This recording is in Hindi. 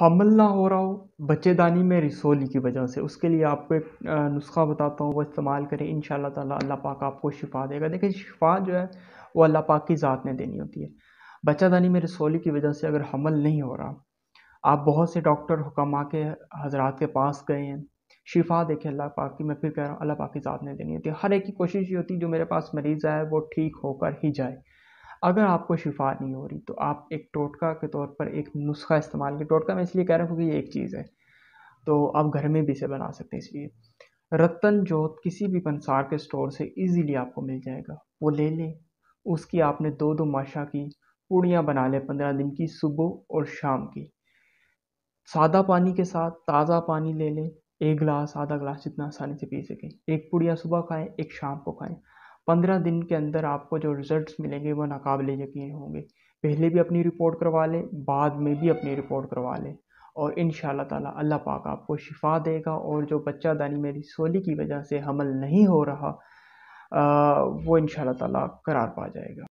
हमल ना हो रहा हो बच्चेदानी में रिसोली की वजह से उसके लिए आपको एक नुस्खा बताता हूँ वो इस्तेमाल करें इन ताला अल्लाह पाक आपको शिफा देगा देखिए शिफा जो है वो अल्लाह पाक की ज़ात ने देनी होती है बच्चादानी में रिसोली की वजह से अगर हमल नहीं हो रहा आप बहुत से डॉक्टर हुकमा के हजरात के पास गए हैं शिफा देखे अल्लाह पाक की मैं फिर कह रहा हूँ अल्लाह पाक की ज़ात ने देनी होती है हर एक की कोशिश ये होती है जो मेरे पास मरीज़ आए वो ठीक होकर ही जाए अगर आपको शिफा नहीं हो रही तो आप एक टोटका के तौर पर एक नुस्खा इस्तेमाल करें टोटका मैं इसलिए कह रहा हूँ क्योंकि ये एक चीज़ है तो आप घर में भी इसे बना सकते हैं इसलिए रतन जोत किसी भी पंसार के स्टोर से इजीली आपको मिल जाएगा वो ले लें उसकी आपने दो दो माशा की पूड़ियाँ बना लें पंद्रह दिन की सुबह और शाम की सादा पानी के साथ ताज़ा पानी ले लें एक गिलास आधा गिलास जितना आसानी से पी सकें एक पुड़िया सुबह खाएं एक शाम को खाएं पंद्रह दिन के अंदर आपको जो रिज़ल्ट मिलेंगे वो नाकबले यकीन होंगे पहले भी अपनी रिपोर्ट करवा लें बाद में भी अपनी रिपोर्ट करवा लें और इन ताला अल्लाह पाक आपको शिफा देगा और जो बच्चा दानी मेरी सोली की वजह से हमल नहीं हो रहा आ, वो इन ताला करार पा जाएगा